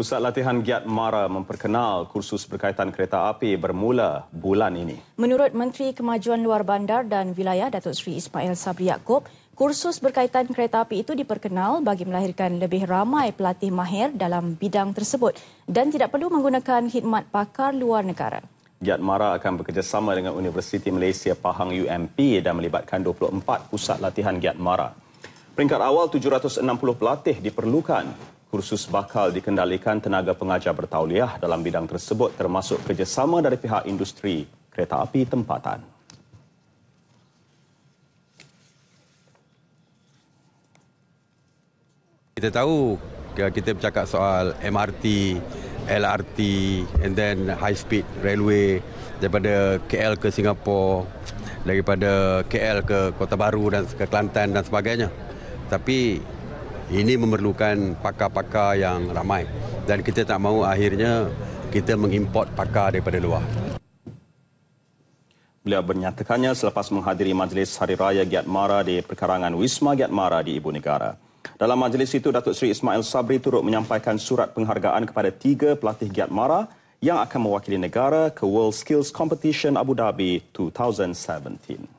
Pusat Latihan Giat Mara memperkenal kursus berkaitan kereta api bermula bulan ini. Menurut Menteri Kemajuan Luar Bandar dan Wilayah Datuk Seri Ismail Sabri Yaakob, kursus berkaitan kereta api itu diperkenal bagi melahirkan lebih ramai pelatih mahir dalam bidang tersebut dan tidak perlu menggunakan khidmat pakar luar negara. Giat Mara akan bekerjasama dengan Universiti Malaysia Pahang UMP dan melibatkan 24 pusat latihan Giat Mara. Peringkat awal 760 pelatih diperlukan kursus bakal dikendalikan tenaga pengajar bertauliah dalam bidang tersebut termasuk kerjasama dari pihak industri kereta api tempatan. Kita tahu ya, kita bercakap soal MRT, LRT and then high speed railway daripada KL ke Singapura, daripada KL ke Kota Baru dan ke Kelantan dan sebagainya. Tapi ini memerlukan pakar-pakar yang ramai dan kita tak mahu akhirnya kita mengimport pakar daripada luar. Beliau menyatakannya selepas menghadiri majlis Hari Raya Giat Mara di perkarangan Wisma Giat Mara di Ibu Negara. Dalam majlis itu, Datuk Seri Ismail Sabri turut menyampaikan surat penghargaan kepada tiga pelatih Giat Mara yang akan mewakili negara ke World Skills Competition Abu Dhabi 2017.